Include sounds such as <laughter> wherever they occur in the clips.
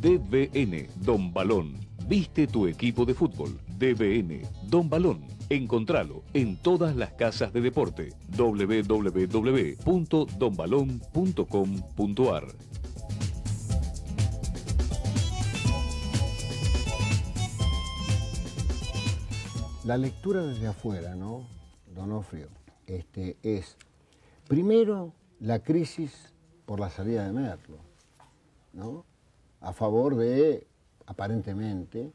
DBN Don Balón. Viste tu equipo de fútbol. DBN Don Balón. Encontralo en todas las casas de deporte. www.donbalón.com.ar La lectura desde afuera, ¿no? Donofrio, este, es primero la crisis por la salida de Merlo, ¿no? a favor de, aparentemente,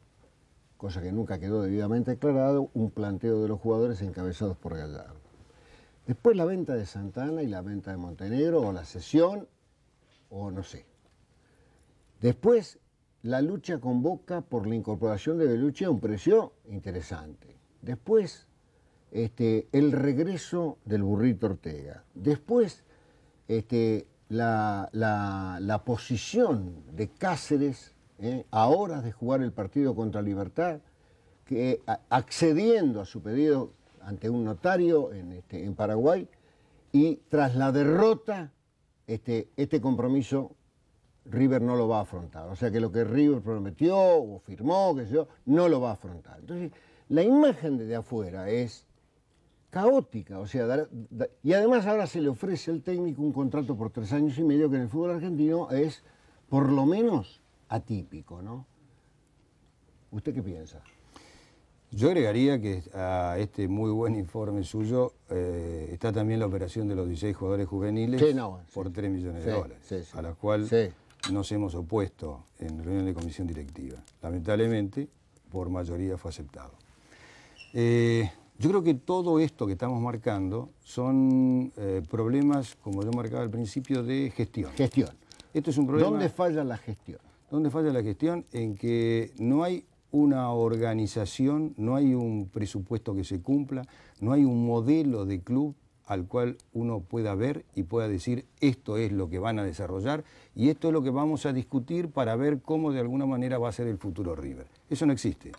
cosa que nunca quedó debidamente aclarado, un planteo de los jugadores encabezados por Gallardo. Después la venta de Santana y la venta de Montenegro, o la cesión, o no sé. Después la lucha con Boca por la incorporación de Beluche a un precio interesante. Después este, el regreso del burrito Ortega. Después este, la, posición de Cáceres ¿eh? a horas de jugar el partido contra Libertad, que accediendo a su pedido ante un notario este, en, Paraguay y tras la derrota, este, este compromiso River no lo va a afrontar. O sea que lo que River prometió o firmó, que yo, no lo va a afrontar. Entonces, la imagen desde de afuera es caótica. O sea, y además ahora se le ofrece al técnico un contrato por tres años y medio que en el fútbol argentino es por lo menos atípico, ¿no? ¿Usted qué piensa? Yo agregaría que a este muy buen informe suyo eh, está también la operación de los 16 jugadores juveniles por 3 millones de dólares, a la cual nos hemos opuesto en reunión de comisión directiva. Lamentablemente, por mayoría fue aceptado. Eh, yo creo que todo esto que estamos marcando son eh, problemas, como yo marcaba al principio, de gestión. Gestión. Esto es un problema... ¿Dónde falla la gestión? ¿Dónde falla la gestión? En que no hay una organización, no hay un presupuesto que se cumpla, no hay un modelo de club al cual uno pueda ver y pueda decir esto es lo que van a desarrollar y esto es lo que vamos a discutir para ver cómo de alguna manera va a ser el futuro River. Eso no existe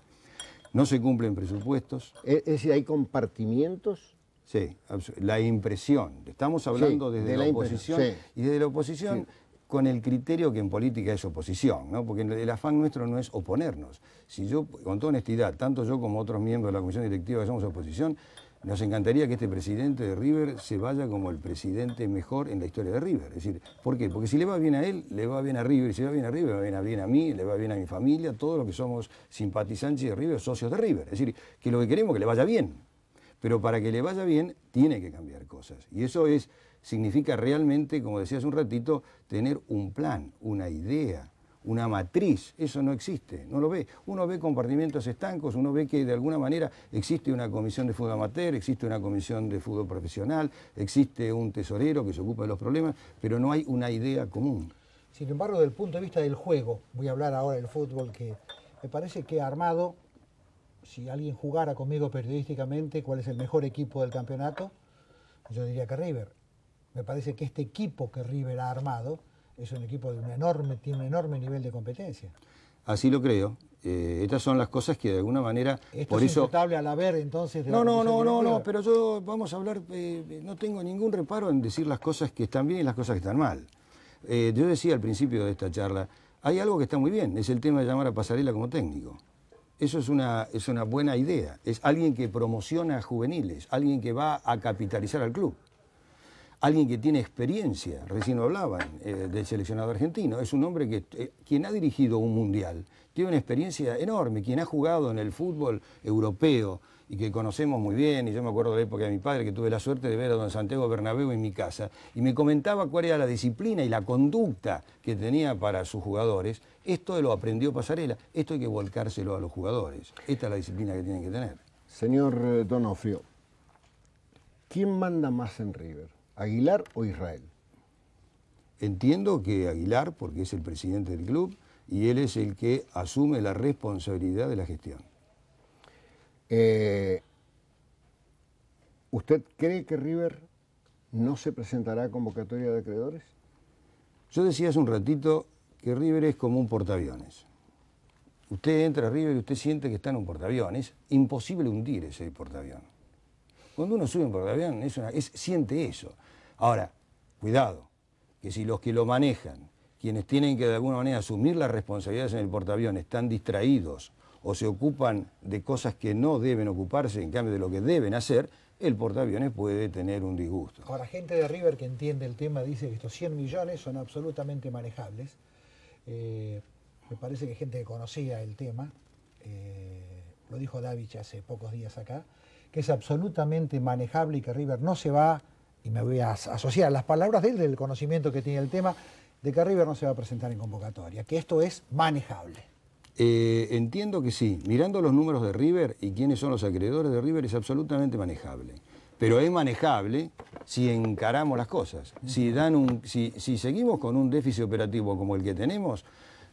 no se cumplen presupuestos. ¿E-, ¿Es decir, hay compartimientos? Sí, la impresión. Estamos hablando desde la, oposición. Y desde la oposición con el criterio que en política es oposición, ¿no? porque el afán nuestro no es oponernos. Si yo, con toda honestidad, tanto yo como otros miembros de la comisión directiva que somos oposición, nos encantaría que este presidente de River se vaya como el presidente mejor en la historia de River. Es decir, ¿por qué? Porque si le va bien a él, le va bien a River. Si le va bien a River, le va bien a, mí, le va bien a mi familia, todos los que somos simpatizantes de River, socios de River. Es decir, que lo que queremos es que le vaya bien. Pero para que le vaya bien, tiene que cambiar cosas. Y eso es, significa realmente, como decía hace un ratito, tener un plan, una idea, una matriz. Eso no existe, no lo ve. Uno ve compartimientos estancos, uno ve que de alguna manera existe una comisión de fútbol amateur, existe una comisión de fútbol profesional, existe un tesorero que se ocupa de los problemas, pero no hay una idea común. Sin embargo, desde el punto de vista del juego, voy a hablar ahora del fútbol, que me parece que Armado, si alguien jugara conmigo periodísticamente cuál es el mejor equipo del campeonato, yo diría que River. Me parece que este equipo que River ha armado, es un equipo de un enorme, tiene un enorme nivel de competencia. Así lo creo. Eh, estas son las cosas que de alguna manera. Esto por es notable al haber entonces. no, no, no, no, no, pero yo vamos a hablar, eh, eh, no tengo ningún reparo en decir las cosas que están bien y las cosas que están mal. yo decía al principio de esta charla, hay algo que está muy bien, es el tema de llamar a Pasarela como técnico. Eso es una, es una buena idea. Es alguien que promociona a juveniles, alguien que va a capitalizar al club alguien que tiene experiencia, recién lo hablaban, eh, del seleccionado argentino, es un hombre que, eh, quien ha dirigido un mundial, tiene una experiencia enorme, quien ha jugado en el fútbol europeo y que conocemos muy bien, y yo me acuerdo de la época de mi padre que tuve la suerte de ver a don Santiago Bernabéu en mi casa, y me comentaba cuál era la disciplina y la conducta que tenía para sus jugadores, esto lo aprendió Pasarela, esto hay que volcárselo a los jugadores, esta es la disciplina que tienen que tener. Señor eh, Donofrio, ¿quién manda más en River? ¿Aguilar o Israel? Entiendo que Aguilar, porque es el presidente del club y él es el que asume la responsabilidad de la gestión. Eh, ¿Usted cree que River no se presentará a convocatoria de acreedores? Yo decía hace un ratito que River es como un portaaviones. Usted entra a River y usted siente que está en un portaaviones. Imposible hundir ese portaaviones. Cuando uno sube un portaavión, siente eso. Ahora, cuidado, que si los que lo manejan, quienes tienen que de alguna manera asumir las responsabilidades en el portaavión, están distraídos o se ocupan de cosas que no deben ocuparse, en cambio de lo que deben hacer, el portaaviones puede tener un disgusto. Ahora, gente de River que entiende el tema dice que estos 100 millones son absolutamente manejables. Eh, me parece que gente que conocía el tema, eh, lo dijo Davich hace pocos días acá, que es absolutamente manejable y que River no se va, y me voy a asociar las palabras de él, del conocimiento que tiene el tema, de que River no se va a presentar en convocatoria, que esto es manejable. Eh, entiendo que sí. Mirando los números de River y quiénes son los acreedores de River es absolutamente manejable. Pero es manejable si encaramos las cosas. Si, dan un, si, si seguimos con un déficit operativo como el que tenemos,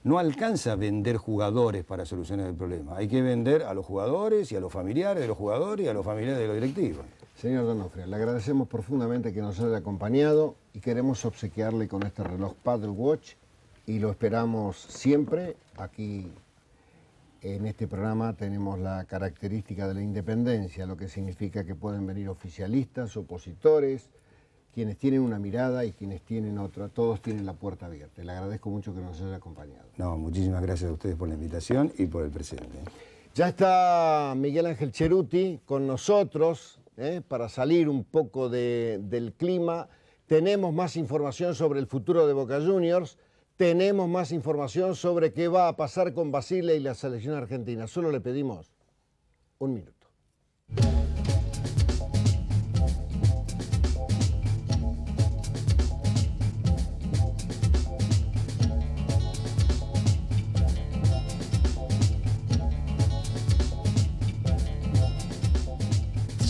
no alcanza vender jugadores para solucionar el problema. Hay que vender a los jugadores y a los familiares de los jugadores y a los familiares de los directivos. Señor Donofrio, le agradecemos profundamente que nos haya acompañado y queremos obsequiarle con este reloj Paddle Watch y lo esperamos siempre. Aquí en este programa tenemos la característica de la independencia, lo que significa que pueden venir oficialistas, opositores, quienes tienen una mirada y quienes tienen otra, todos tienen la puerta abierta. Le agradezco mucho que nos haya acompañado. No, muchísimas gracias a ustedes por la invitación y por el presente. Ya está Miguel Ángel Cheruti con nosotros ¿eh? para salir un poco del clima. Tenemos más información sobre el futuro de Boca Juniors. Tenemos más información sobre qué va a pasar con Basile y la selección argentina. Solo le pedimos un minuto.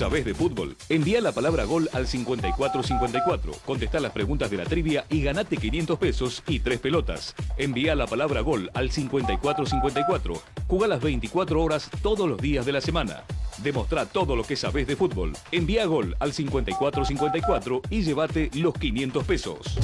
¿Sabes de fútbol? Envía la palabra gol al 5454. Contesta las preguntas de la trivia y ganate 500 pesos y 3 pelotas. Envía la palabra gol al 5454. Juga las 24 horas todos los días de la semana. Demostrá todo lo que sabes de fútbol. Envía gol al 5454 y llévate los 500 pesos.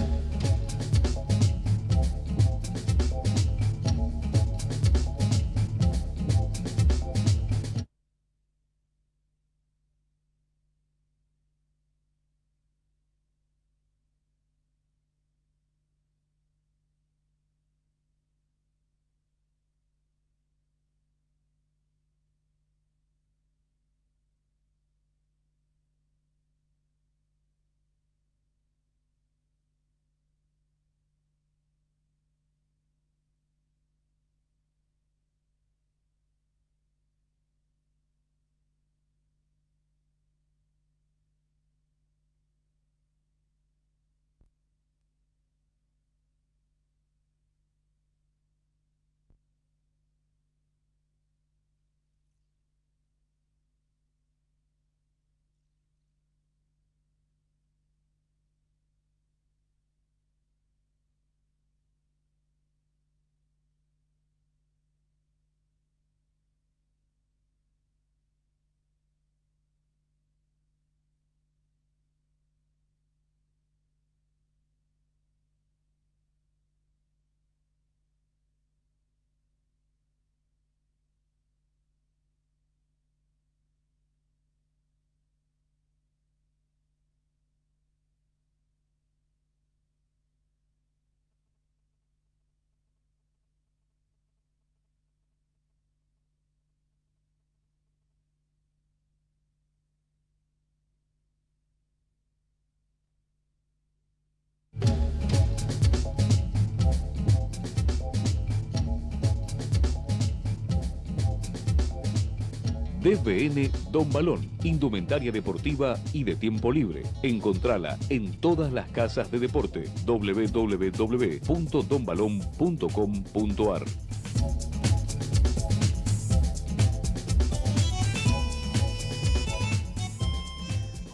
DBN Don Balón, indumentaria deportiva y de tiempo libre. Encontrala en todas las casas de deporte. www.donbalón.com.ar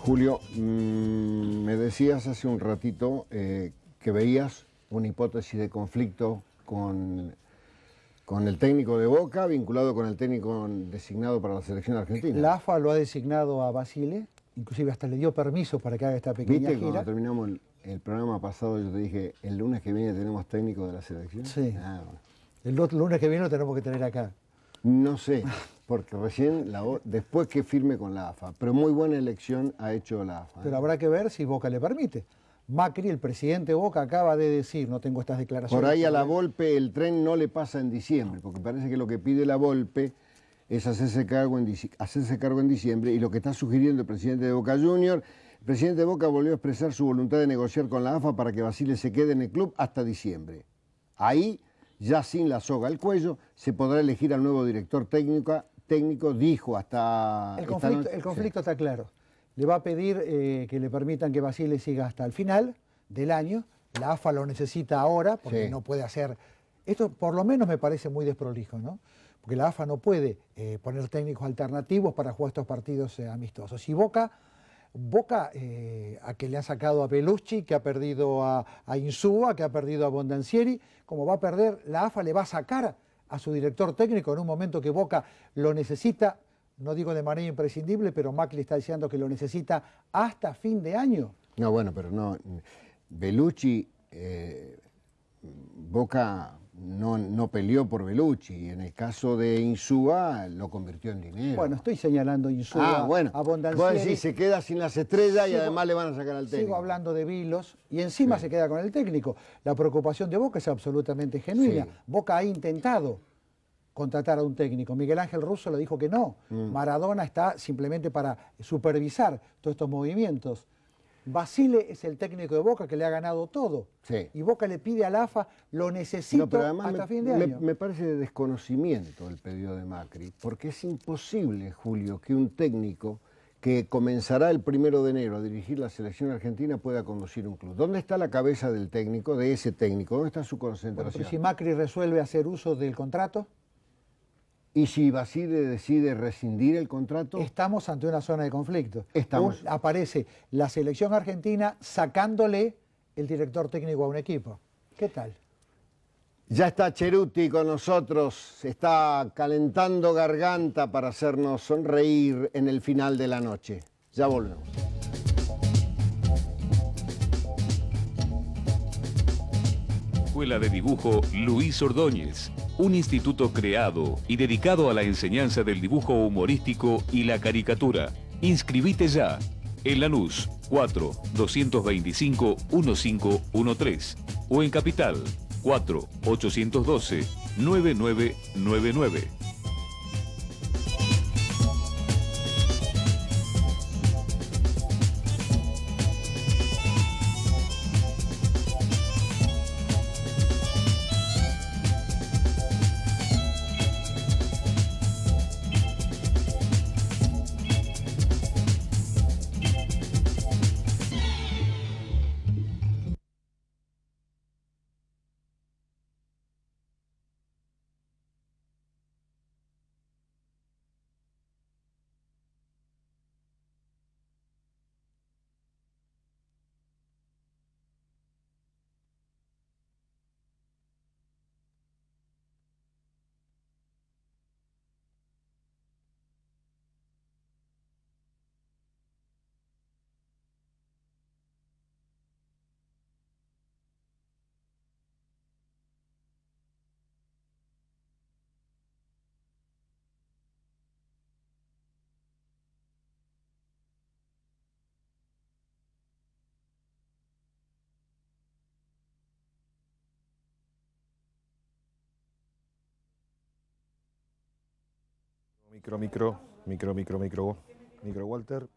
Julio, mm, me decías hace un ratito eh, que veías una hipótesis de conflicto con con el técnico de Boca, vinculado con el técnico designado para la selección argentina. La AFA lo ha designado a Basile, inclusive hasta le dio permiso para que haga esta pequeña ¿Viste cuando terminamos el, programa pasado yo te dije, el lunes que viene tenemos técnico de la selección? Sí. Ah, el lunes que viene lo tenemos que tener acá. No sé, porque recién, la, después que firme con la AFA, pero muy buena elección ha hecho la AFA. Pero ¿eh? habrá que ver si Boca le permite. Macri, el presidente Boca, acaba de decir, no tengo estas declaraciones. Por ahí a la Volpe el tren no le pasa en diciembre, porque parece que lo que pide la Volpe es hacerse cargo en, diciembre y lo que está sugiriendo el presidente de Boca Junior. El presidente de Boca volvió a expresar su voluntad de negociar con la AFA para que Basile se quede en el club hasta diciembre. Ahí, ya sin la soga al cuello, se podrá elegir al nuevo director técnico, técnico dijo hasta... El conflicto, está claro le va a pedir eh, que le permitan que Basile siga hasta el final del año. La AFA lo necesita ahora porque no puede hacer... Esto por lo menos me parece muy desprolijo, ¿no? Porque la AFA no puede eh, poner técnicos alternativos para jugar estos partidos eh, amistosos. Y Boca, Boca a que le ha sacado a Pelucci, que ha perdido a, a Insúa, que ha perdido a Bondancieri, como va a perder, la AFA le va a sacar a su director técnico en un momento que Boca lo necesita no digo de manera imprescindible, pero Macri está diciendo que lo necesita hasta fin de año. No, bueno, pero no. Belucci, eh, Boca no, peleó por Belucci. En el caso de Insúa, lo convirtió en dinero. Bueno, estoy señalando Insúa. Ah, bueno. Abundancia. se queda sin las estrellas y además le van a sacar al técnico. Sigo hablando de Vilos y encima se queda con el técnico. La preocupación de Boca es absolutamente genuina. Boca ha intentado contratar a un técnico. Miguel Ángel Russo le dijo que no. Mm. Maradona está simplemente para supervisar todos estos movimientos. Basile es el técnico de Boca que le ha ganado todo. Y Boca le pide al AFA, lo necesito hasta me, fin de año. Me, parece de desconocimiento el pedido de Macri, porque es imposible, Julio, que un técnico que comenzará el primero de enero a dirigir la selección argentina pueda conducir un club. ¿Dónde está la cabeza del técnico, de ese técnico? ¿Dónde está su concentración? si Macri resuelve hacer uso del contrato. ¿Y si Basile decide rescindir el contrato? Estamos ante una zona de conflicto. Estamos. aparece la selección argentina sacándole el director técnico a un equipo. ¿Qué tal? Ya está Cheruti con nosotros, está calentando garganta para hacernos sonreír en el final de la noche. Ya volvemos. Escuela de Dibujo Luis Ordóñez, un instituto creado y dedicado a la enseñanza del dibujo humorístico y la caricatura. Inscribite ya en Lanús 4 225 1513 o en Capital 4 812 9999. Micro, micro, micro, micro, micro, micro, Walter.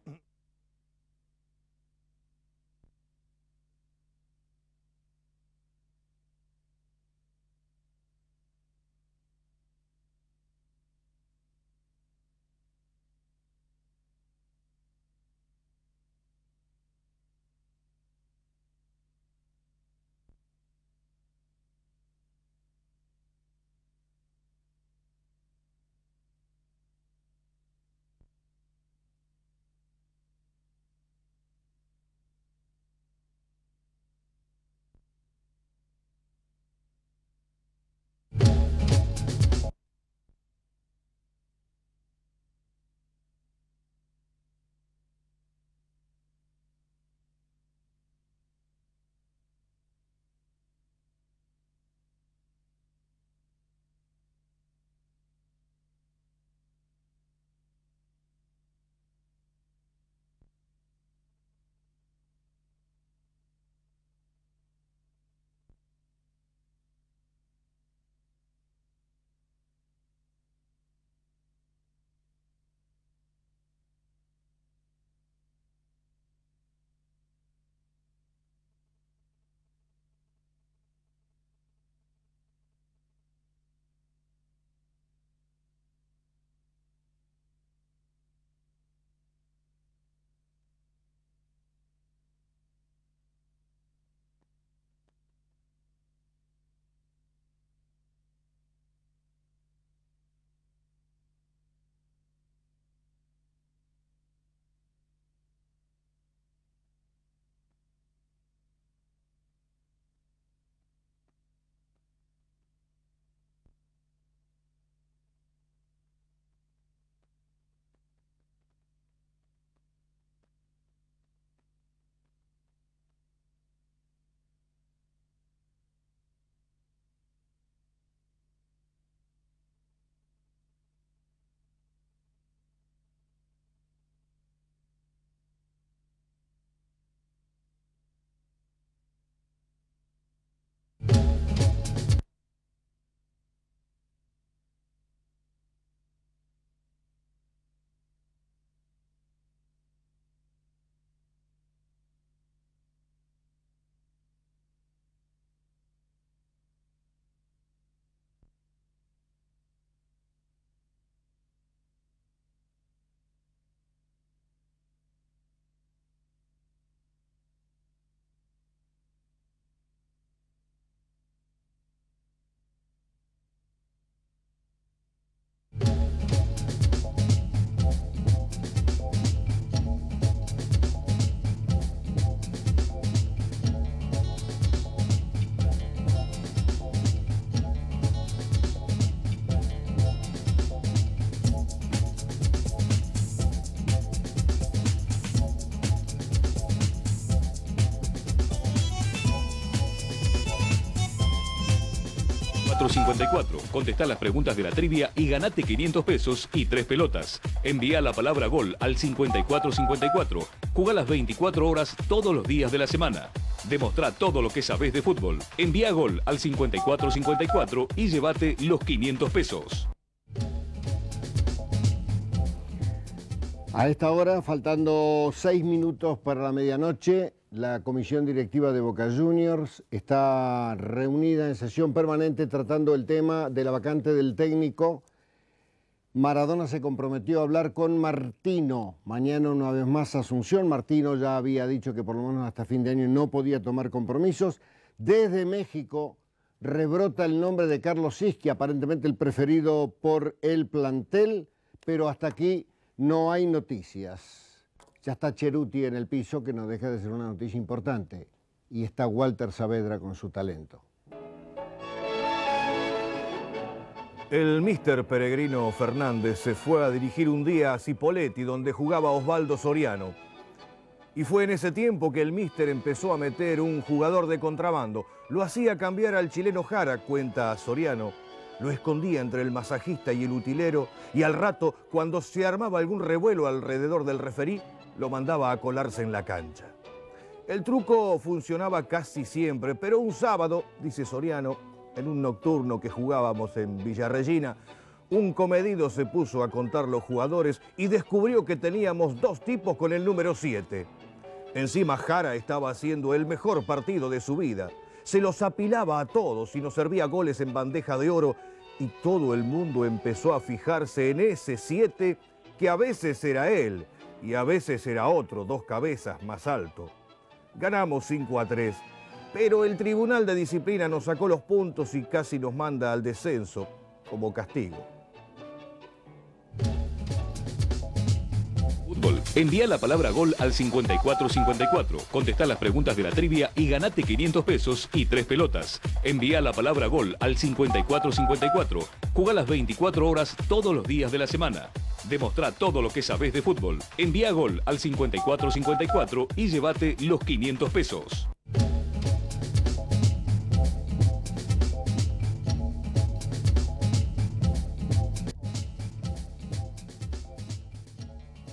Contestá las preguntas de la trivia y ganate 500 pesos y 3 pelotas. Envía la palabra gol al 5454. Jugá las 24 horas todos los días de la semana. Demostrá todo lo que sabés de fútbol. Envía gol al 5454 y llévate los 500 pesos. A esta hora, faltando 6 minutos para la medianoche, la comisión directiva de Boca Juniors está reunida en sesión permanente tratando el tema de la vacante del técnico. Maradona se comprometió a hablar con Martino. Mañana una vez más Asunción. Martino ya había dicho que por lo menos hasta fin de año no podía tomar compromisos. Desde México rebrota el nombre de Carlos Siski, aparentemente el preferido por el plantel, pero hasta aquí no hay noticias. Ya está Cheruti en el piso, que no deja de ser una noticia importante. Y está Walter Saavedra con su talento. El mister Peregrino Fernández se fue a dirigir un día a Cipoletti, donde jugaba Osvaldo Soriano. Y fue en ese tiempo que el mister empezó a meter un jugador de contrabando. Lo hacía cambiar al chileno Jara, cuenta Soriano. Lo escondía entre el masajista y el utilero y al rato, cuando se armaba algún revuelo alrededor del referí, lo mandaba a colarse en la cancha. El truco funcionaba casi siempre, pero un sábado, dice Soriano, en un nocturno que jugábamos en Villarregina, un comedido se puso a contar los jugadores y descubrió que teníamos dos tipos con el número 7. Encima Jara estaba haciendo el mejor partido de su vida. Se los apilaba a todos y nos servía goles en bandeja de oro y todo el mundo empezó a fijarse en ese 7 que a veces era él y a veces era otro, dos cabezas más alto. Ganamos 5 a 3, pero el Tribunal de Disciplina nos sacó los puntos y casi nos manda al descenso como castigo. Envía la palabra gol al 5454. Contesta las preguntas de la trivia y ganate 500 pesos y 3 pelotas. Envía la palabra gol al 5454. juega las 24 horas todos los días de la semana. Demostra todo lo que sabes de fútbol. Envía gol al 5454 y llévate los 500 pesos.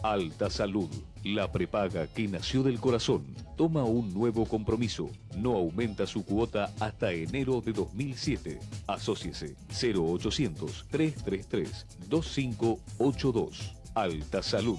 Alta Salud, la prepaga que nació del corazón, toma un nuevo compromiso. No aumenta su cuota hasta enero de 2007. Asociese 0800 333 2582. Alta Salud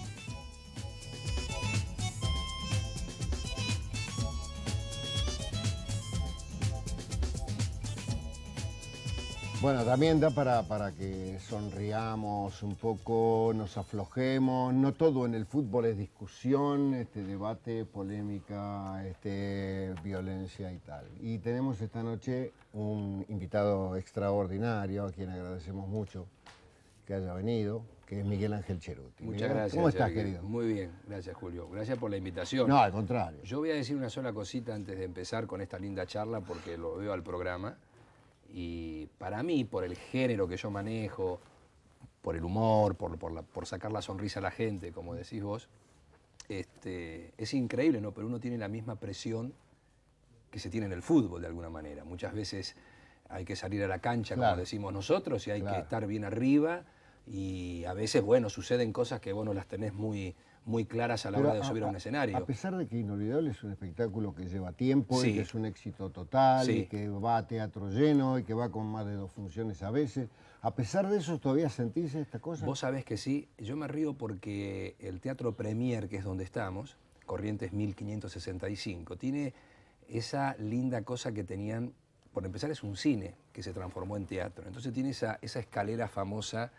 Bueno, también da para, para que sonriamos un poco, nos aflojemos. No todo en el fútbol es discusión, este debate, polémica, este, violencia y tal. Y tenemos esta noche un invitado extraordinario a quien agradecemos mucho que haya venido, que es Miguel Ángel Cheruti. Muchas gracias. ¿Cómo estás, querido? Muy bien, gracias, Julio. Gracias por la invitación. No, al contrario. Yo voy a decir una sola cosita antes de empezar con esta linda charla porque lo veo al programa. Y para mí, por el género que yo manejo, por el humor, por, por sacar la sonrisa a la gente, como decís vos, este, es increíble, ¿no? Pero uno tiene la misma presión que se tiene en el fútbol, de alguna manera. Muchas veces hay que salir a la cancha, como decimos nosotros, y hay que estar bien arriba. Y a veces, bueno, suceden cosas que vos no las tenés muy, muy claras a la hora de subir a, un escenario. A pesar de que Inolvidable es un espectáculo que lleva tiempo y que es un éxito total y que va a teatro lleno y que va con más de dos funciones a veces, a pesar de eso todavía sentís esta cosa. Vos sabés que sí, yo me río porque el Teatro Premier, que es donde estamos, Corrientes 1565, tiene esa linda cosa que tenían, por empezar es un cine que se transformó en teatro, entonces tiene esa, esa escalera famosa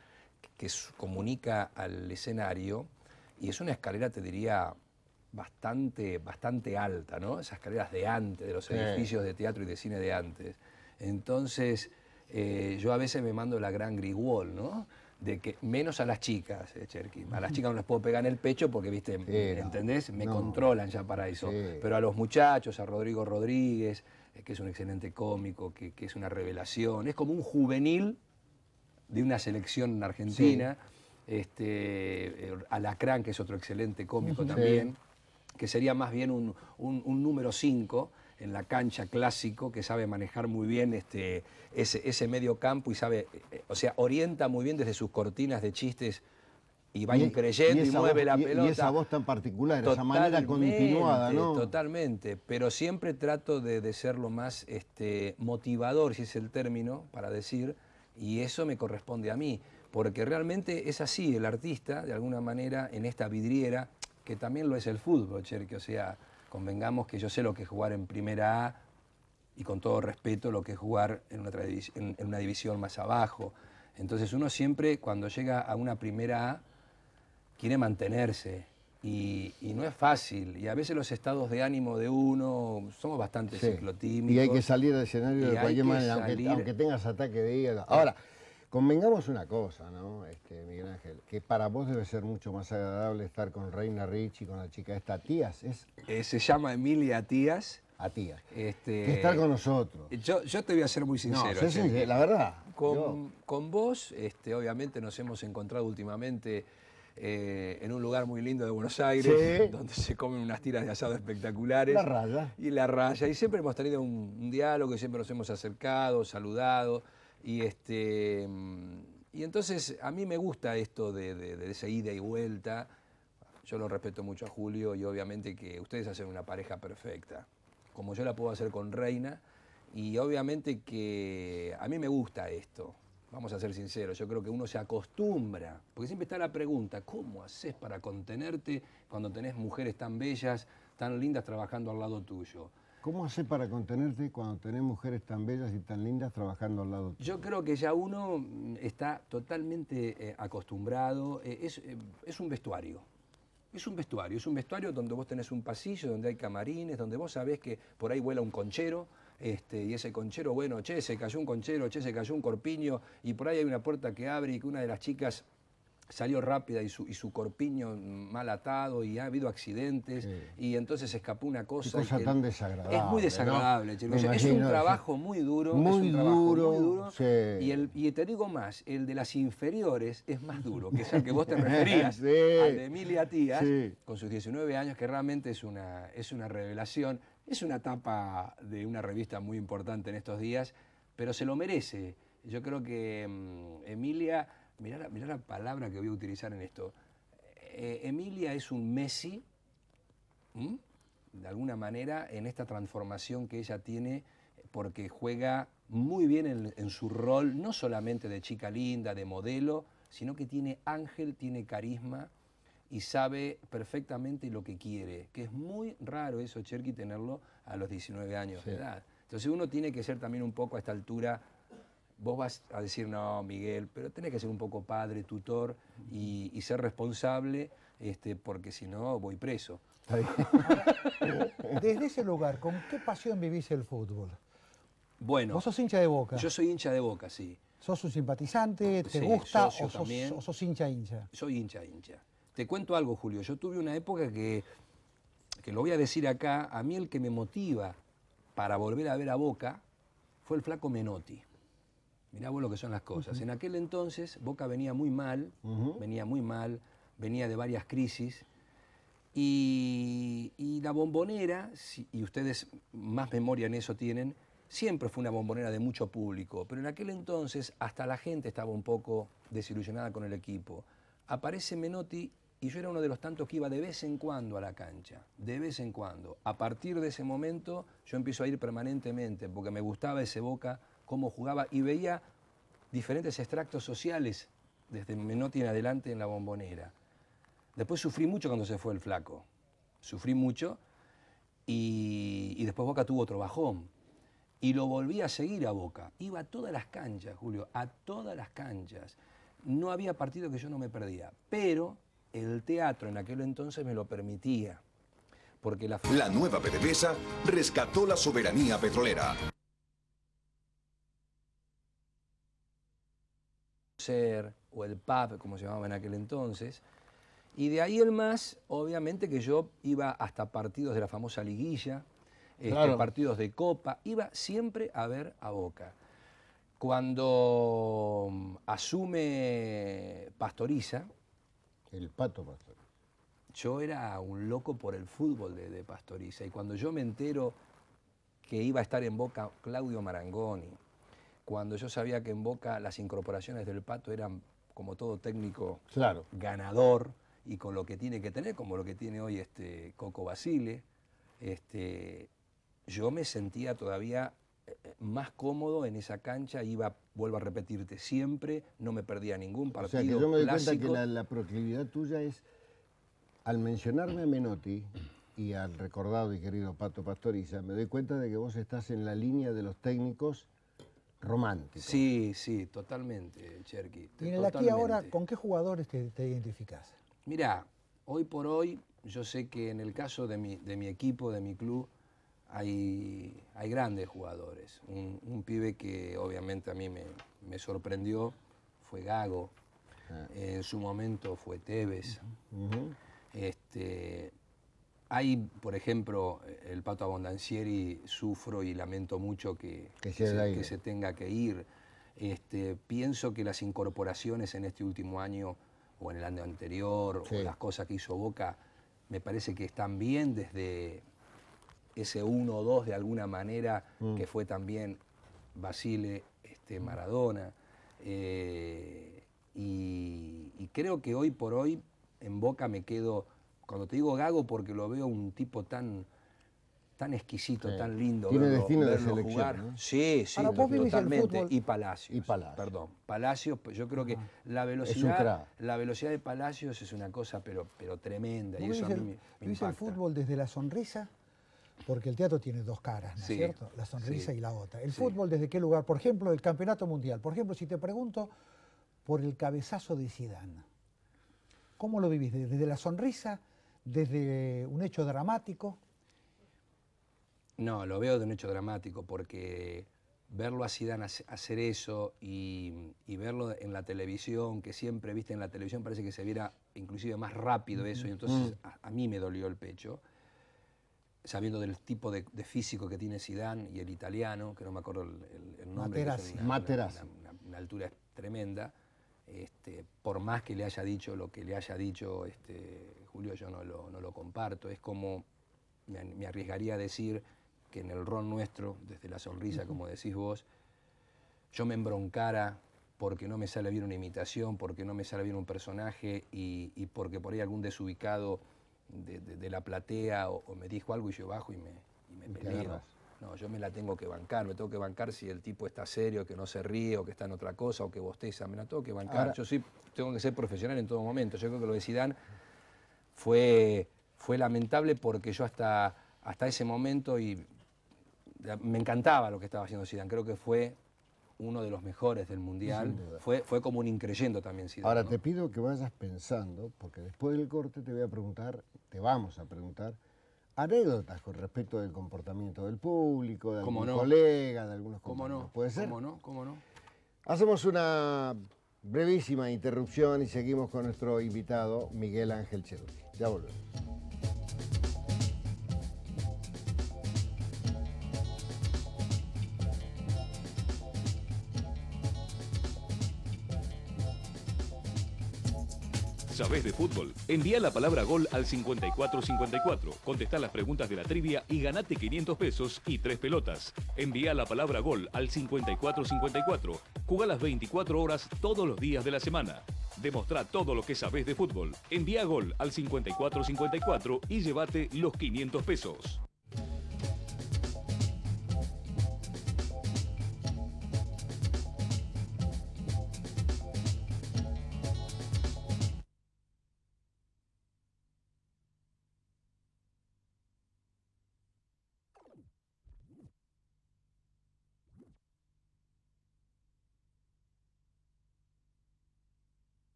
que comunica al escenario y es una escalera, te diría, bastante, bastante alta, ¿no? Esas escaleras de antes, de los edificios de teatro y de cine de antes. Entonces, eh, yo a veces me mando la gran grigol, ¿no? De que, menos a las chicas, eh, A las chicas no las puedo pegar en el pecho porque, viste, ¿entendés? Me controlan ya para eso. Pero a los muchachos, a Rodrigo Rodríguez, eh, que es un excelente cómico, que, es una revelación. Es como un juvenil de una selección en argentina este, eh, Alacrán, que es otro excelente cómico también, que sería más bien un, número 5 en la cancha clásico, que sabe manejar muy bien este, ese, medio campo y sabe, eh, o sea, orienta muy bien desde sus cortinas de chistes y va increyendo y, mueve la pelota. Y esa voz tan particular, esa manera continuada, ¿no? Totalmente, pero siempre trato de, ser lo más este, motivador, si es el término, para decir, y eso me corresponde a mí porque realmente es así, el artista, de alguna manera, en esta vidriera, que también lo es el fútbol, que o sea, convengamos que yo sé lo que es jugar en primera A y con todo respeto lo que es jugar en una, en, una división más abajo. Entonces uno siempre, cuando llega a una primera A, quiere mantenerse, y, no es fácil. Y a veces los estados de ánimo de uno somos bastante ciclotímicos. Y hay que salir del escenario de cualquier manera, aunque, tengas ataque de hígado. Ahora, Convengamos una cosa, ¿no, este, Miguel Ángel? Que para vos debe ser mucho más agradable estar con Reina Rich y con la chica esta, Tías. Es... Eh, se llama Emilia Tías. A Tías. Este... Que estar con nosotros. Yo, te voy a ser muy sincero. No, sí, la verdad. Con, vos, este, obviamente, nos hemos encontrado últimamente eh, en un lugar muy lindo de Buenos Aires, donde se comen unas tiras de asado espectaculares. La raya. Y la raya. Y siempre hemos tenido un, un diálogo, siempre nos hemos acercado, saludado. Y, este, y entonces a mí me gusta esto de, esa ida y vuelta. Yo lo respeto mucho a Julio y obviamente que ustedes hacen una pareja perfecta, como yo la puedo hacer con Reina. Y obviamente que a mí me gusta esto, vamos a ser sinceros, yo creo que uno se acostumbra, porque siempre está la pregunta, ¿cómo haces para contenerte cuando tenés mujeres tan bellas, tan lindas trabajando al lado tuyo? ¿Cómo hace para contenerte cuando tenés mujeres tan bellas y tan lindas trabajando al lado Yo creo que ya uno mm, está totalmente eh, acostumbrado. Eh, es, eh, es, un vestuario. Es un vestuario. Es un vestuario donde vos tenés un pasillo, donde hay camarines, donde vos sabés que por ahí vuela un conchero. Este, y ese conchero, bueno, che, se cayó un conchero, che, se cayó un corpiño, y por ahí hay una puerta que abre y que una de las chicas salió rápida y su, corpiño mal atado y ha habido accidentes y entonces escapó una cosa. cosa tan desagradable. Es muy desagradable, Es un trabajo muy duro. Muy es un duro. Muy duro y, te digo más, el de las inferiores es más duro, que es al que vos te <laughs> <laughs> referías, al de Emilia Tías, con sus 19 años, que realmente es una, es una revelación. Es una etapa de una revista muy importante en estos días, pero se lo merece. Yo creo que mm, Emilia Mirá, la palabra que voy a utilizar en esto. Eh, Emilia es un Messi, de alguna manera, en esta transformación que ella tiene, porque juega muy bien en, su rol, no solamente de chica linda, de modelo, sino que tiene ángel, tiene carisma y sabe perfectamente lo que quiere, que es muy raro eso, Cherky, tenerlo a los 19 años de edad. Entonces uno tiene que ser también un poco a esta altura vos vas a decir, no, Miguel, pero tenés que ser un poco padre, tutor y, ser responsable, este, porque si no voy preso. <laughs> Desde ese lugar, ¿con qué pasión vivís el fútbol? Bueno. ¿Vos sos hincha de boca? Yo soy hincha de boca, sí. ¿Sos un simpatizante? ¿Te gusta? O sos, o sos, hincha hincha? Soy hincha hincha. Te cuento algo, Julio. Yo tuve una época que, que lo voy a decir acá, a mí el que me motiva para volver a ver a Boca fue el flaco Menotti. Mirá vos lo que son las cosas. En aquel entonces Boca venía muy mal, venía muy mal, venía de varias crisis. Y, y, la bombonera, y ustedes más memoria en eso tienen, siempre fue una bombonera de mucho público, pero en aquel entonces hasta la gente estaba un poco desilusionada con el equipo. Aparece Menotti y yo era uno de los tantos que iba de vez en cuando a la cancha, de vez en cuando. A partir de ese momento yo empiezo a ir permanentemente porque me gustaba ese boca cómo jugaba y veía diferentes extractos sociales desde Menotti en adelante en la bombonera. Después sufrí mucho cuando se fue el flaco, sufrí mucho y, después Boca tuvo otro bajón. Y lo volví a seguir a Boca. Iba a todas las canchas, Julio, a todas las canchas. No había partido que yo no me perdía. Pero el teatro en aquel entonces me lo permitía. Porque la... la nueva PDVSA rescató la soberanía petrolera. o el pub, como se llamaba en aquel entonces. Y de ahí el más, obviamente que yo iba hasta partidos de la famosa liguilla, este, partidos de copa, iba siempre a ver a Boca. Cuando mm, asume Pastoriza... El pato Pastoriza. Yo era un loco por el fútbol de Pastoriza y cuando yo me entero que iba a estar en Boca Claudio Marangoni, cuando yo sabía que en Boca las incorporaciones del Pato eran, como todo técnico, ganador y con lo que tiene que tener, como lo que tiene hoy este Coco Basile, este, yo me sentía todavía eh, más cómodo en esa cancha, iba, vuelvo a repetirte, siempre, no me perdía ningún partido. O sea, yo me doy cuenta que la, la, proclividad tuya es, al mencionarme a Menotti y al recordado y querido Pato Pastoriza, me doy cuenta de que vos estás en la línea de los técnicos romántico. Sí, sí, totalmente, Cherky. Y en el aquí ahora, ¿con qué jugadores te, identificas identificás? Mirá, hoy por hoy, yo sé que en el caso de mi, equipo, de mi club, hay, hay grandes jugadores. Un, pibe que obviamente a mí me, sorprendió fue Gago. Ah. En su momento fue Tevez. este, hay, por ejemplo, el Pato Abondancieri, sufro y lamento mucho que, que, se, tenga que ir. Este, pienso que las incorporaciones en este último año o en el año anterior o las cosas que hizo Boca me parece que están bien desde ese 1 o 2 de alguna manera mm. que fue también Basile este, Maradona. Eh, y creo que hoy por hoy en Boca me quedo cuando te digo gago porque lo veo un tipo tan tan exquisito, tan lindo. Tiene destino de selección. Jugar. Sí, sí, totalmente. Y Palacios. Y Palacios. Perdón. Palacios, pues, yo creo que la velocidad. La velocidad de Palacios es una cosa, pero, pero tremenda. Y eso a mí el, el fútbol desde la sonrisa? Porque el teatro tiene dos caras, ¿no es cierto? La sonrisa y la otra. ¿El fútbol desde qué lugar? Por ejemplo, el campeonato mundial. Por ejemplo, si te pregunto por el cabezazo de Zidane. ¿Cómo lo vivís? ¿Desde la sonrisa? desde un hecho dramático? No, lo veo de un hecho dramático porque verlo a Zidane hacer eso y, verlo en la televisión, que siempre viste en la televisión, parece que se viera inclusive más rápido eso, y entonces mm. a, mí me dolió el pecho, sabiendo del tipo de, físico que tiene Zidane y el italiano, que no me acuerdo el, nombre. Materas. Una, Una, altura tremenda, este, por más que le haya dicho lo que le haya dicho este, Julio yo no lo, comparto. Es como, me, arriesgaría a decir que en el rol nuestro, desde la sonrisa, como decís vos, yo me embroncara porque no me sale bien una imitación, porque no me sale bien un personaje y, porque por ahí algún desubicado de, la platea o, me dijo algo y yo bajo y me, No, yo me la tengo que bancar, me tengo que bancar si el tipo está serio, que no se ríe o que está en otra cosa o que bosteza, me la tengo que bancar. yo sí tengo que ser profesional en todo momento. Yo creo que lo de fue, fue lamentable porque yo hasta, hasta ese momento y me encantaba lo que estaba haciendo Zidane. Creo que fue uno de los mejores del Mundial. Fue, fue como un increyendo también Zidane. Ahora te pido que vayas pensando, porque después del corte te voy a preguntar, te vamos a preguntar, anécdotas con respecto del comportamiento del público, de algunos colegas, de algunos compañeros. no? ¿Puede ser? ¿Cómo no? ¿Cómo no? Hacemos una Brevísima interrupción y seguimos con nuestro invitado Miguel Ángel Cheruti. Ya volvemos. sabes de fútbol? Envía la palabra gol al 5454. Contesta las preguntas de la trivia y ganate 500 pesos y 3 pelotas. Envía la palabra gol al 5454. Juega las 24 horas todos los días de la semana. Demostra todo lo que sabes de fútbol. Envía gol al 5454 y llévate los 500 pesos.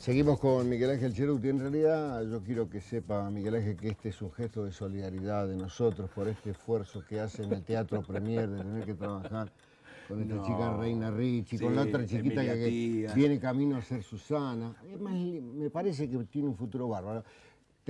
Seguimos con Miguel Ángel Cheruti. En realidad, yo quiero que sepa, Miguel Ángel, que este es un gesto de solidaridad de nosotros por este esfuerzo que hace en el Teatro <laughs> Premier de tener que trabajar con esta chica Reina Richie, con la otra chiquita que, viene camino a ser Susana. me parece que tiene un futuro bárbaro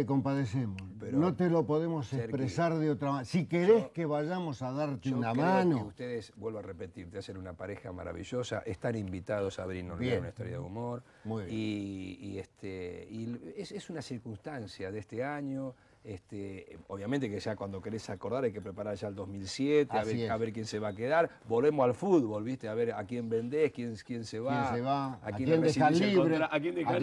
compadecemos. no te lo podemos expresar de otra manera. Si querés que vayamos a darte una mano. ustedes, vuelvo a repetir, te hacen una pareja maravillosa. Están invitados a abrirnos una historia de humor. Muy Y, este, y es, una circunstancia de este año. Este, obviamente que ya cuando querés acordar hay que preparar ya el 2007, a ver, ver, quién se va a quedar. Volvemos al fútbol, ¿viste? A ver a quién vendés, quién, quién se va. ¿Quién se va? ¿A quién, deja libre? ¿A quién, deja,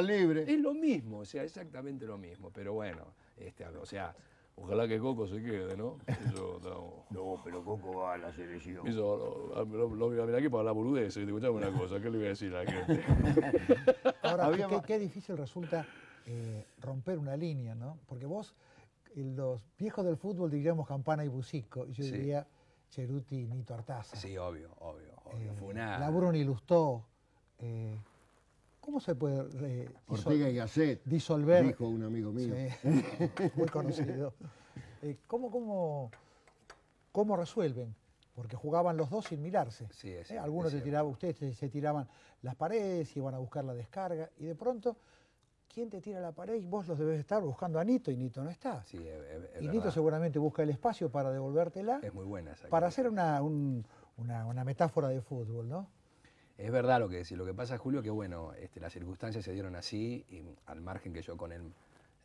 Es lo mismo, o sea, exactamente lo mismo. Pero bueno, este, o sea, Ojalá que Coco se quede, ¿no? <laughs> no. pero Coco va a la selección. lo, a ver aquí para la boludez, te escuchamos una <laughs> cosa, ¿qué le voy a decir a la gente? Ahora, <laughs> qué, difícil resulta eh, romper una línea, ¿no? Porque vos, los viejos del fútbol diríamos Campana y Busico, yo diría Cheruti y Nito Artaza. Sí, obvio, obvio, obvio. Eh, eh ¿Cómo se puede eh, disolver? Ortega y Gasset, disolver? Dijo un amigo mío. <laughs> muy conocido. ¿cómo, cómo, resuelven? Porque jugaban los dos sin mirarse. algunos se tiraban, ustedes se tiraban las paredes, iban a buscar la descarga y de pronto ¿Quién te tira la pared? Y vos los debes estar buscando a Nito y Nito no está. Sí, y Nito seguramente busca el espacio para devolvértela. Es muy buena esa. Para hacer una, metáfora de fútbol, ¿no? Es verdad lo que decís. Lo que pasa, Julio, que bueno, este, las circunstancias se dieron así, y al margen que yo con él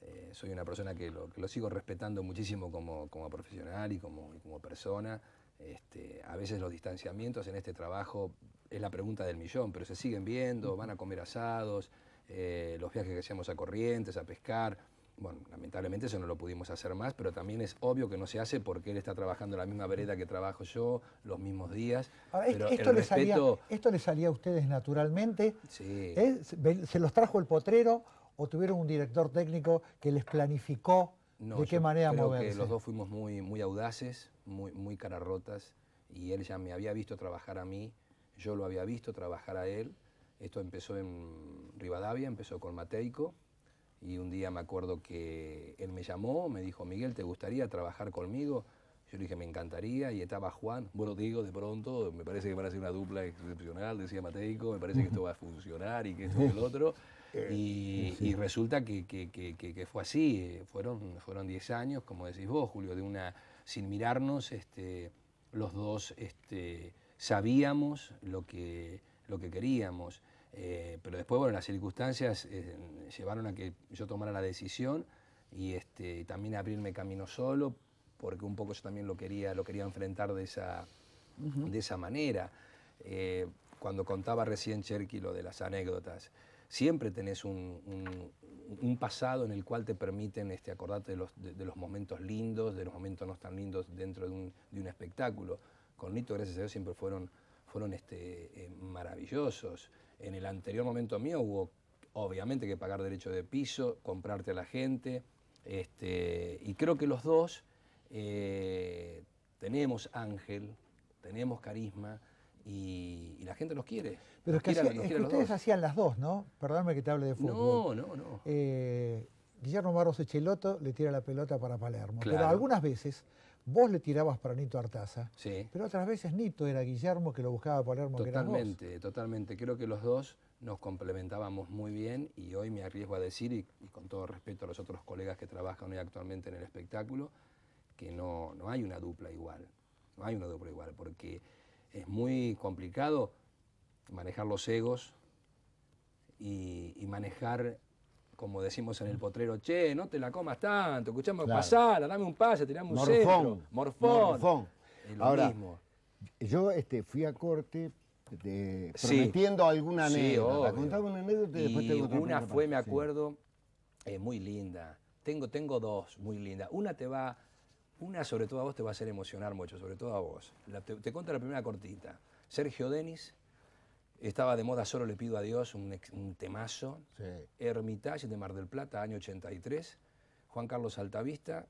eh, soy una persona que lo, sigo respetando muchísimo como, profesional y como, persona. Este, a veces los distanciamientos en este trabajo es la pregunta del millón, pero se siguen viendo, van a comer asados, eh, los viajes que hacíamos a Corrientes, a pescar. Bueno, lamentablemente eso no lo pudimos hacer más, pero también es obvio que no se hace porque él está trabajando en la misma vereda que trabajo yo, los mismos días. esto, le salía, a ustedes naturalmente. Eh, ¿Se los trajo el potrero o tuvieron un director técnico que les planificó de qué manera moverse? los dos fuimos muy, audaces, muy, muy cararrotas, y él ya me había visto trabajar a mí, yo lo había visto trabajar a él esto empezó en Rivadavia, empezó con Mateico y un día me acuerdo que él me llamó, me dijo, Miguel, ¿te gustaría trabajar conmigo? Yo le dije, me encantaría, y estaba Juan, bueno, digo, de pronto, me parece que van a ser una dupla excepcional, decía Mateico, me parece que esto va a funcionar y que esto y el otro. <laughs> Eh, y, resulta que, fue así, eh, fueron, fueron 10 años, como decís vos, Julio, de una, sin mirarnos, este, los dos este, sabíamos lo que lo que queríamos. Eh, pero después, bueno, las circunstancias eh, llevaron a que yo tomara la decisión y este, también abrirme camino solo, porque un poco yo también lo quería, lo quería enfrentar de esa, de esa manera. Eh, cuando contaba recién Cherky lo de las anécdotas, siempre tenés un, pasado en el cual te permiten este, acordarte de los, de, los, momentos lindos, de los momentos no tan lindos dentro de un, de un espectáculo. Con Nito, gracias a Dios, siempre fueron fueron este, eh, maravillosos. En el anterior momento mío hubo obviamente que pagar derecho de piso, comprarte a la gente, este, y creo que los dos eh, tenemos ángel, tenemos carisma, y, la gente los quiere. Pero es que, ustedes hacían las dos, ¿no? Perdóname que te hable de fútbol. No, no, no. Eh, Guillermo Barros Echeloto le tira la pelota para Palermo. Pero algunas veces Vos le tirabas para Nito Artaza, pero otras veces Nito era Guillermo que lo buscaba Palermo. Totalmente, que vos. totalmente. Creo que los dos nos complementábamos muy bien y hoy me arriesgo a decir, y, con todo respeto a los otros colegas que trabajan hoy actualmente en el espectáculo, que no, no hay una dupla igual. No hay una dupla igual, porque es muy complicado manejar los egos y manejar como decimos en el potrero, che, no te la comas tanto, escuchamos pasar, dame un pase, tirame un Morfón. Morfón. Ahora, Yo este, fui a corte de, prometiendo alguna anécdota. Sí, Contaba una y, Una fue, me acuerdo, eh, muy linda. Tengo, tengo dos muy lindas. Una te va, una sobre todo a vos te va a hacer emocionar mucho, sobre todo a vos. te, te, cuento la primera cortita. Sergio Denis estaba de moda Solo le pido a Dios, un, temazo. Hermitage de Mar del Plata, año 83. Juan Carlos Altavista,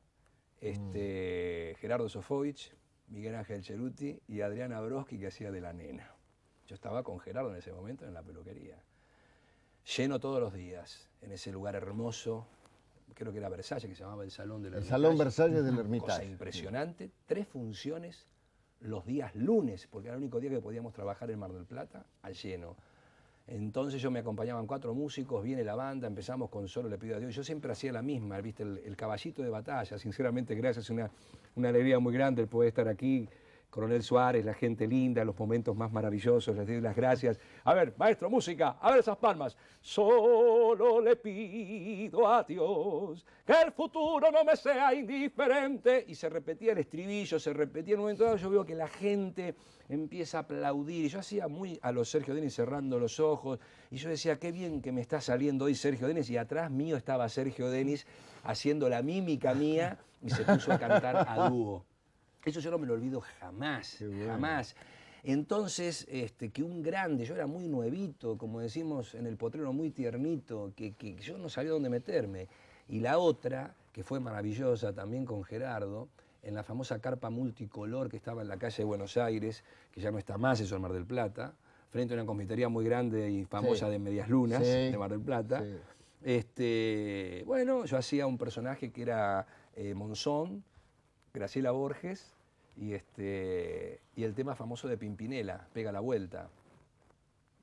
este, mm. Gerardo Sofovich, Miguel Ángel Cheruti y Adriana Broski, que hacía de la nena. Yo estaba con Gerardo en ese momento en la peluquería. Lleno todos los días, en ese lugar hermoso, creo que era Versalles, que se llamaba el Salón del Hermitage. El Salón Versalles del Hermitage. impresionante, tres funciones los días lunes, porque era el único día que podíamos trabajar en Mar del Plata al lleno. Entonces yo me acompañaban cuatro músicos, viene la banda, empezamos con Solo le pido a Dios. Yo siempre hacía la misma, viste, el, caballito de batalla. Sinceramente, gracias, una, una alegría muy grande el poder estar aquí Coronel Suárez, la gente linda, los momentos más maravillosos, les doy las gracias. A ver, maestro, música, a ver esas palmas. Solo le pido a Dios que el futuro no me sea indiferente. Y se repetía el estribillo, se repetía en un momento dado, yo veo que la gente empieza a aplaudir. Y yo hacía muy a los Sergio Denis cerrando los ojos. Y yo decía, qué bien que me está saliendo hoy Sergio Denis. Y atrás mío estaba Sergio Denis haciendo la mímica mía y se puso a cantar a dúo. Eso yo no me lo olvido jamás, jamás. Entonces, este, que un grande, yo era muy nuevito, como decimos en el potrero, muy tiernito, que, yo no sabía dónde meterme. Y la otra, que fue maravillosa también con Gerardo, en la famosa carpa multicolor que estaba en la calle de Buenos Aires, que ya no está más, eso en Mar del Plata, frente a una confitería muy grande y famosa de Medias Lunas, de Mar del Plata. Este, bueno, yo hacía un personaje que era eh, Monzón, Graciela Borges, y, este, y el tema famoso de Pimpinela, Pega la Vuelta.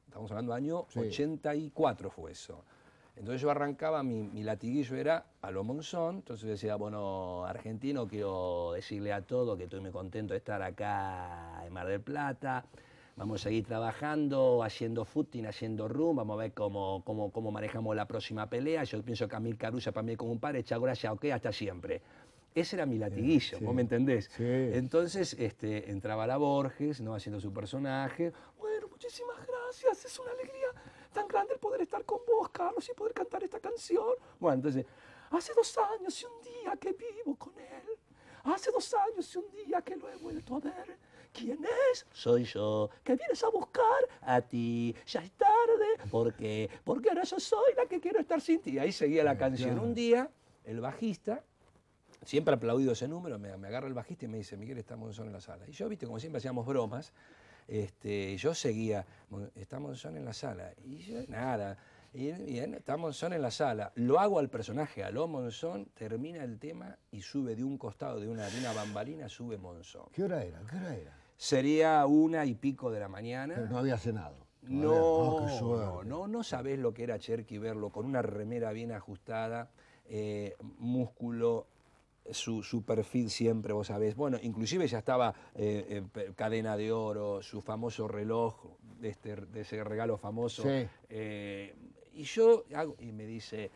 Estamos hablando de año 84 fue eso. Entonces yo arrancaba, mi, latiguillo era a lo Monzón, entonces decía, bueno, argentino, quiero decirle a todo que estoy muy contento de estar acá en Mar del Plata, vamos a seguir trabajando, haciendo footing, haciendo room, vamos a ver cómo, manejamos la próxima pelea, yo pienso que Camil Caruso para mí como un par, gracias, ok, hasta siempre. Ese era mi latiguillo, me entendés. Entonces este, entraba la Borges, ¿no? haciendo su personaje. Bueno, muchísimas gracias, es una alegría tan grande el poder estar con vos, Carlos, y poder cantar esta canción. Bueno, entonces, hace dos años y un día que vivo con él. Hace dos años y un día que lo he vuelto a ver. ¿Quién es? Soy yo. ¿Que vienes a buscar? A ti. Ya es tarde. ¿Por Porque ahora yo soy la que quiero estar sin ti. Y Ahí seguía la canción. Un día, el bajista siempre aplaudido ese número, me, agarra el bajista y me dice, Miguel, está Monzón en la sala. Y yo, viste, como siempre hacíamos bromas, este, yo seguía, está Monzón en la sala. Y yo, nada, y, bien está Monzón en la sala. Lo hago al personaje, aló, Monzón, termina el tema y sube de un costado de una, bambalina, sube Monzón. ¿Qué hora era? ¿Qué hora era? Sería una y pico de la mañana. Pero no había cenado. No, ah, no, no, sabés lo que era Cherky verlo con una remera bien ajustada, eh, músculo su, perfil siempre, vos sabés. Bueno, inclusive ya estaba eh, cadena de oro, su famoso reloj, de, este, ese regalo famoso. Eh, y yo hago, y me dice,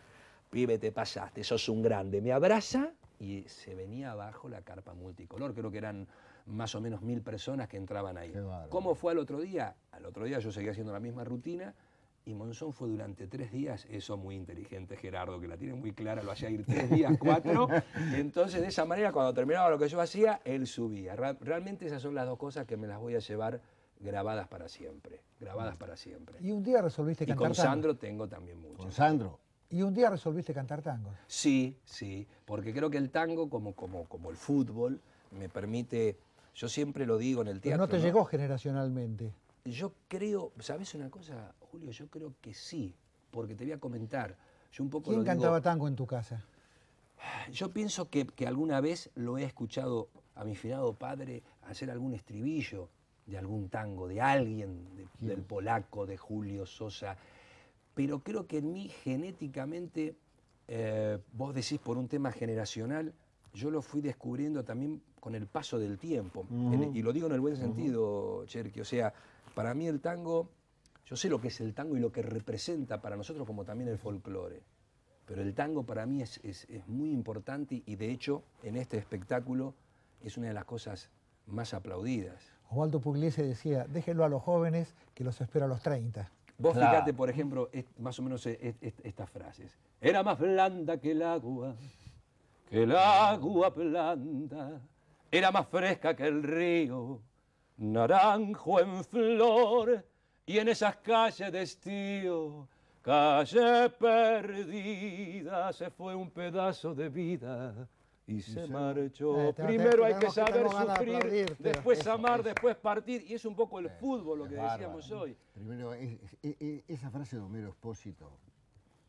pibe, te pasaste, sos un grande. Me abraza y se venía abajo la carpa multicolor. Creo que eran más o menos mil personas que entraban ahí. ¿Cómo fue al otro día? Al otro día yo seguía haciendo la misma rutina y Monzón fue durante tres días, eso muy inteligente Gerardo, que la tiene muy clara, lo hacía ir tres días, <laughs> cuatro. entonces de esa manera, cuando terminaba lo que yo hacía, él subía. Realmente esas son las dos cosas que me las voy a llevar grabadas para siempre. Grabadas para siempre. Y un día resolviste cantar Y con Sandro tengo también mucho. Con Sandro. Y un día resolviste cantar tango. Sí, sí, porque creo que el tango, como, como, como el fútbol, me permite, yo siempre lo digo en el teatro. Pero no te llegó generacionalmente. Yo creo, ¿sabes una cosa? Julio, yo creo que sí, porque te voy a comentar. Yo un poco ¿Quién cantaba tango en tu casa? Yo pienso que, alguna vez lo he escuchado a mi finado padre hacer algún estribillo de algún tango, de alguien, del polaco, de Julio Sosa, pero creo que en mí genéticamente, eh, vos decís por un tema generacional, yo lo fui descubriendo también con el paso del tiempo, y lo digo en el buen sentido, Cherky, o sea, para mí el tango yo sé lo que es el tango y lo que representa para nosotros como también el folclore. Pero el tango para mí es, muy importante y de hecho en este espectáculo es una de las cosas más aplaudidas. Osvaldo Pugliese decía, déjenlo a los jóvenes que los espera a los 30. Vos fijate, por ejemplo, más o menos e, e, e, estas frases. Era más blanda que el agua, que el agua blanda. Era más fresca que el río, naranjo en flor y en esas calles de estío, calle perdida, se fue un pedazo de vida y se marchó. Primero hay que saber sufrir, después amar, después partir. Y es un poco el fútbol lo que decíamos hoy. Primero, esa frase de Homero Espósito,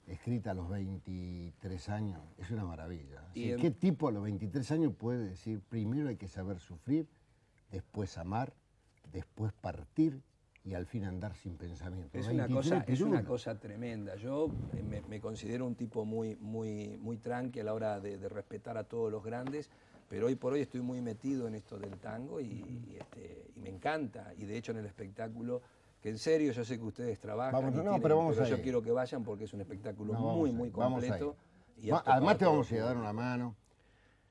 escrita a los 23 años, es una maravilla. ¿Qué tipo a los 23 años puede decir? Primero hay que saber sufrir, después amar, después partir y al fin andar sin pensamiento. Es una, cosa, es una cosa tremenda. Yo eh, me, considero un tipo muy, muy, muy tranqui a la hora de, respetar a todos los grandes, pero hoy por hoy estoy muy metido en esto del tango y, este, me encanta. Y de hecho en el espectáculo, que en serio yo sé que ustedes trabajan. pero Yo quiero que vayan porque es un espectáculo muy, muy completo. además te vamos a dar una mano.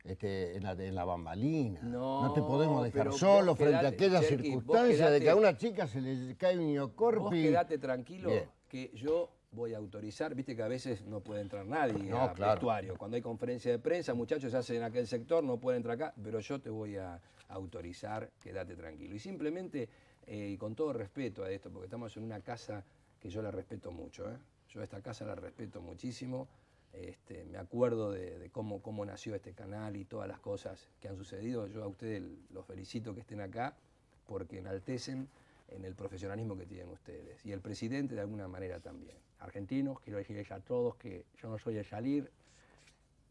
Este, en, la, bambalina. No, te podemos dejar solo frente a aquella circunstancia de que a una chica se le cae un neocorpi. Vos quedate tranquilo que yo voy a autorizar, viste que a veces no puede entrar nadie no, al vestuario. Cuando hay conferencia de prensa, muchachos se hacen en aquel sector, no pueden entrar acá, pero yo te voy a autorizar, quédate tranquilo. Y simplemente, eh, y con todo respeto a esto, porque estamos en una casa que yo la respeto mucho, ¿eh? yo a esta casa la respeto muchísimo, este, me acuerdo de, cómo, cómo, nació este canal y todas las cosas que han sucedido. Yo a ustedes los felicito que estén acá porque enaltecen en el profesionalismo que tienen ustedes. Y el presidente de alguna manera también. Argentinos, quiero decirles a todos que yo no soy el salir.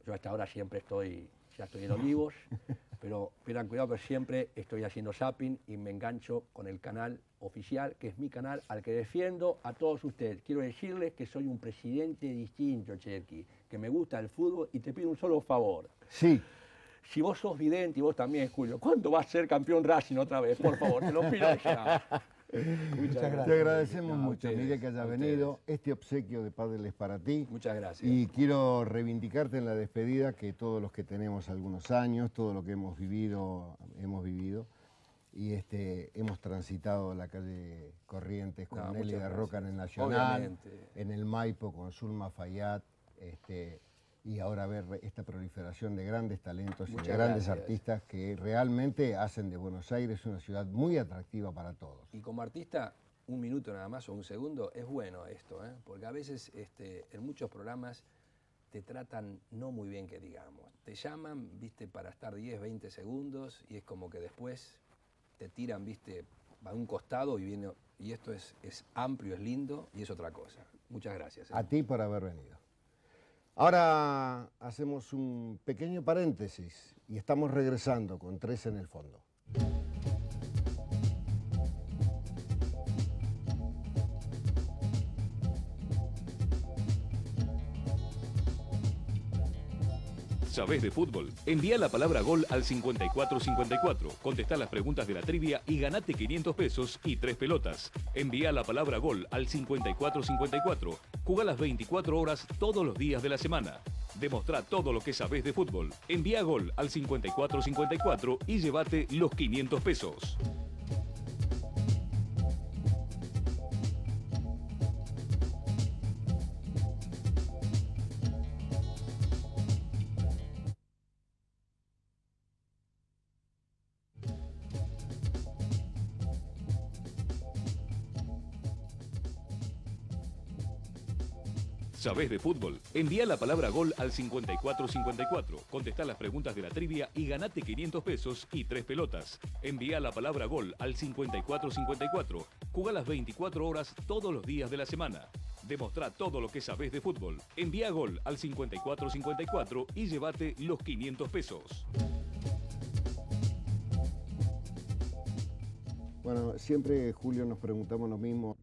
Yo hasta ahora siempre estoy, ya estoy en Olivos, <laughs> pero tengan cuidado que siempre estoy haciendo shopping y me engancho con el canal oficial, que es mi canal, al que defiendo a todos ustedes. Quiero decirles que soy un presidente distinto, Cherky, que me gusta el fútbol y te pido un solo favor. Sí. Si vos sos vidente y vos también, Julio, ¿cuándo vas a ser campeón Racing otra vez? Por favor, te lo pido ya. <laughs> Muchas gracias. Te agradecemos mucho, ustedes, que haya venido. Este obsequio de Padre es para ti. Muchas gracias. Y quiero reivindicarte en la despedida que todos los que tenemos algunos años, todo lo que hemos vivido, hemos vivido, y este, hemos transitado la calle Corrientes con Nelly de Roca en el Nacional, en el Maipo con Zulma Fayad, este, y ahora ver esta proliferación de grandes talentos y de grandes artistas que realmente hacen de Buenos Aires una ciudad muy atractiva para todos. Y como artista, un minuto nada más o un segundo, es bueno esto, ¿eh? porque a veces este, en muchos programas te tratan no muy bien que digamos. Te llaman, viste, para estar 10, 20 segundos y es como que después te tiran, viste, a un costado y viene. Y esto es, es amplio, es lindo y es otra cosa. Muchas gracias. Eh. A ti por haber venido. Ahora hacemos un pequeño paréntesis y estamos regresando con tres en el fondo. sabes de fútbol? Envía la palabra gol al 5454. Contesta las preguntas de la trivia y ganate 500 pesos y 3 pelotas. Envía la palabra gol al 5454. Juega las 24 horas todos los días de la semana. Demostrá todo lo que sabes de fútbol. Envía gol al 5454 y llévate los 500 pesos. sabes de fútbol? Envía la palabra gol al 5454. Contesta las preguntas de la trivia y ganate 500 pesos y 3 pelotas. Envía la palabra gol al 5454. Juega las 24 horas todos los días de la semana. Demostrá todo lo que sabes de fútbol. Envía gol al 5454 y llévate los 500 pesos. Bueno, siempre Julio nos preguntamos lo mismo.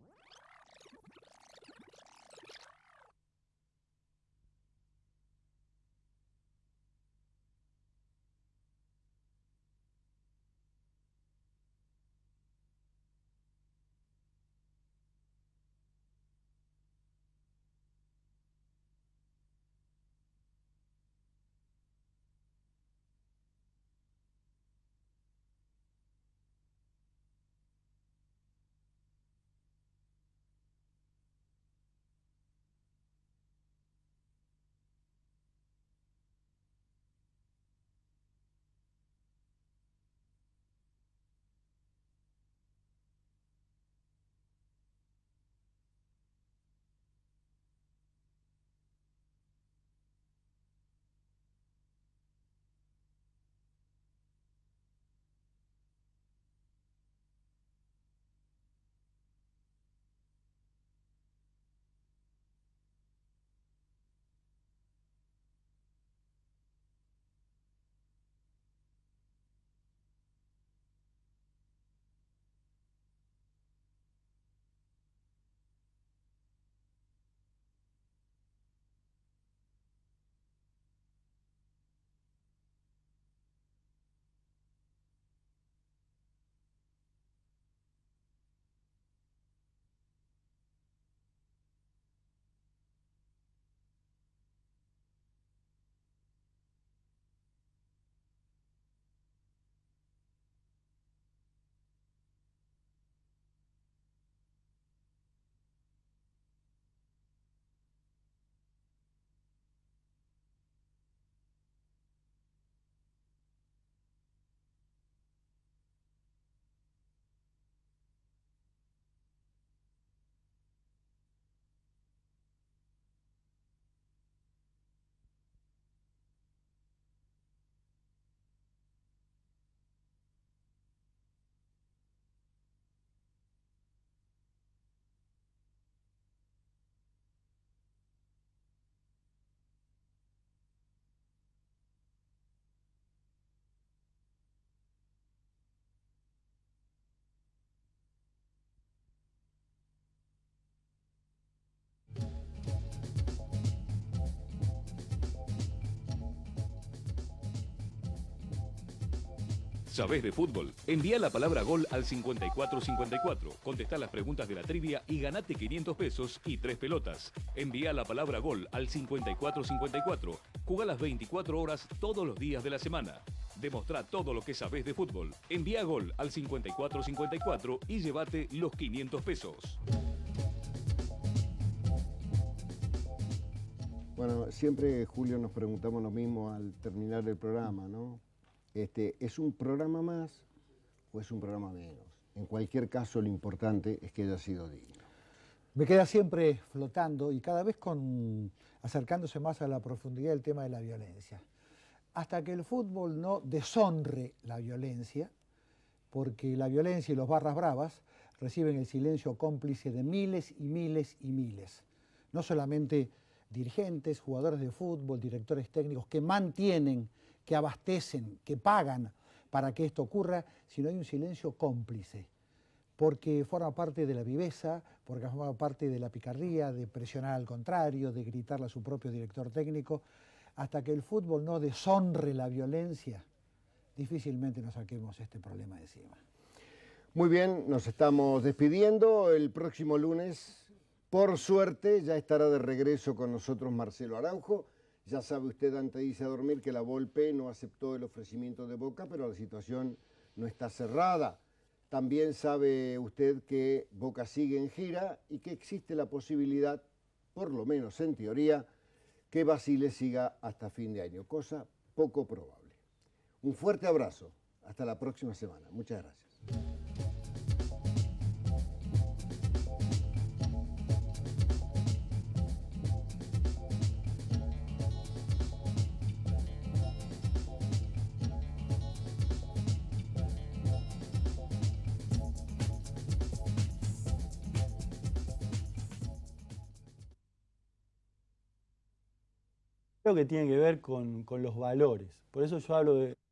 ¿Sabés de fútbol? Envía la palabra gol al 5454. Contesta las preguntas de la trivia y ganate 500 pesos y 3 pelotas. Envía la palabra gol al 5454. Juega las 24 horas todos los días de la semana. Demostrá todo lo que sabés de fútbol. Envía gol al 5454 y llévate los 500 pesos. Bueno, siempre Julio nos preguntamos lo mismo al terminar el programa, ¿no? Este, ¿es un programa más o es un programa menos? En cualquier caso, lo importante es que haya sido digno. Me queda siempre flotando y cada vez acercándose más a la profundidad del tema de la violencia. Hasta que el fútbol no deshonre la violencia, porque la violencia y los barras bravas reciben el silencio cómplice de miles y miles y miles. No solamente dirigentes, jugadores de fútbol, directores técnicos que mantienen que abastecen, que pagan para que esto ocurra, si no hay un silencio cómplice, porque forma parte de la viveza, porque forma parte de la picardía, de presionar al contrario, de gritarle a su propio director técnico, hasta que el fútbol no deshonre la violencia, difícilmente nos saquemos este problema de encima. Muy bien, nos estamos despidiendo. El próximo lunes, por suerte, ya estará de regreso con nosotros Marcelo Aranjo, ya sabe usted antes de a dormir que la Volpe no aceptó el ofrecimiento de Boca, pero la situación no está cerrada. También sabe usted que Boca sigue en gira y que existe la posibilidad, por lo menos en teoría, que Basile siga hasta fin de año, cosa poco probable. Un fuerte abrazo. Hasta la próxima semana. Muchas gracias. que tiene que ver con los valores. Por eso yo hablo de